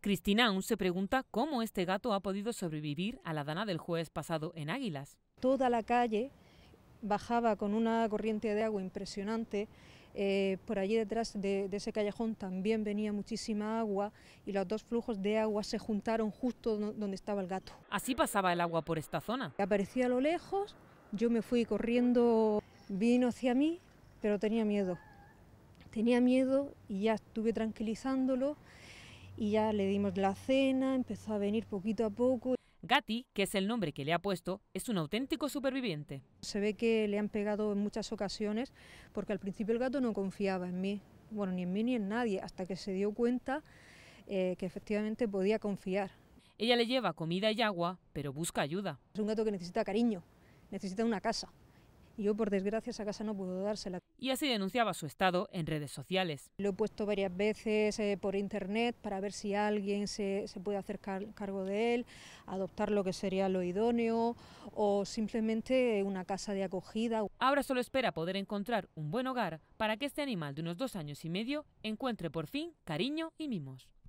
Cristina aún se pregunta cómo este gato ha podido sobrevivir a la dana del jueves pasado en Águilas. Toda la calle bajaba con una corriente de agua impresionante. Eh, por allí detrás de, de, ese callejón también venía muchísima agua y los dos flujos de agua se juntaron justo donde estaba el gato. Así pasaba el agua por esta zona. Aparecía a lo lejos, yo me fui corriendo, vino hacia mí, pero tenía miedo. Tenía miedo y ya estuve tranquilizándolo y ya le dimos la cena, empezó a venir poquito a poco. Gati, que es el nombre que le ha puesto, es un auténtico superviviente. Se ve que le han pegado en muchas ocasiones porque al principio el gato no confiaba en mí, bueno, ni en mí ni en nadie, hasta que se dio cuenta eh, que efectivamente podía confiar. Ella le lleva comida y agua, pero busca ayuda. Es un gato que necesita cariño, necesita una casa. Yo, por desgracia, esa casa no pudo dársela. Y así denunciaba su estado en redes sociales. Lo he puesto varias veces eh, por internet para ver si alguien se, puede hacer cargo de él, adoptar lo que sería lo idóneo o simplemente una casa de acogida. Ahora solo espera poder encontrar un buen hogar para que este animal de unos dos años y medio encuentre por fin cariño y mimos.